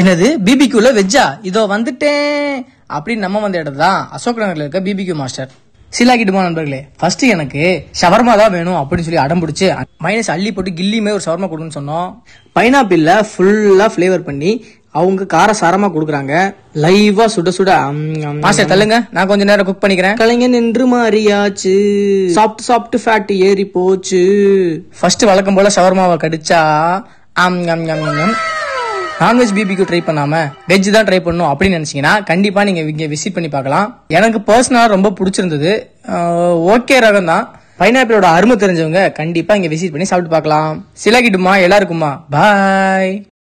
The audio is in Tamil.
என்னது பிபிக்யூல வெஜ்ஜா இதோ வந்துட்டேன் அப்படின்னு நம்ம வந்த இடம் தான் அசோக் நகர்ல இருக்க பிபிக்யூ மாஸ்டர் சிலாக்கிட்டுமா நண்பர்களே ஃபர்ஸ்ட் எனக்கு ஷவர்மா தான் வேணும் அப்படின்னு சொல்லி அடம் பிடிச்சி மைனஸ் அள்ளி போட்டு கில்லியுமே ஒரு ஷவர்மா கொடுன்னு சொன்னோம் பைனாப்பிள்ல ஃபுல்லா ஃபிளேவர் பண்ணி அவங்க கார சாரமா கொடுக்குறாங்க லைவா சுட சுட மாஸ்டர் தள்ளுங்க நான் கொஞ்ச நேரம் குக் பண்ணிக்கிறேன் கலைஞன் நின்று மாறியாச்சு சாப்பிட்டு சாப்பிட்டு ஃபேட் ஏறி போச்சு ஃபர்ஸ்ட் வழக்கம் போல ஷவர்மாவை கடிச்சா ஆம் ஆம் ஆம் ஆம் நான்வெஜ் பிபிக்கு ட்ரை பண்ணாம வெஜ் தான் ட்ரை பண்ணும் அப்படின்னு நினைச்சீங்கன்னா கண்டிப்பா நீங்க இங்க விசிட் பண்ணி பார்க்கலாம் எனக்கு பர்சனலா ரொம்ப பிடிச்சிருந்தது ஓகே ரகம் தான் பைனாப்பிளோட அருமை தெரிஞ்சவங்க கண்டிப்பா இங்க விசிட் பண்ணி சாப்பிட்டு பார்க்கலாம் சிலகிடுமா எல்லாருக்குமா பாய்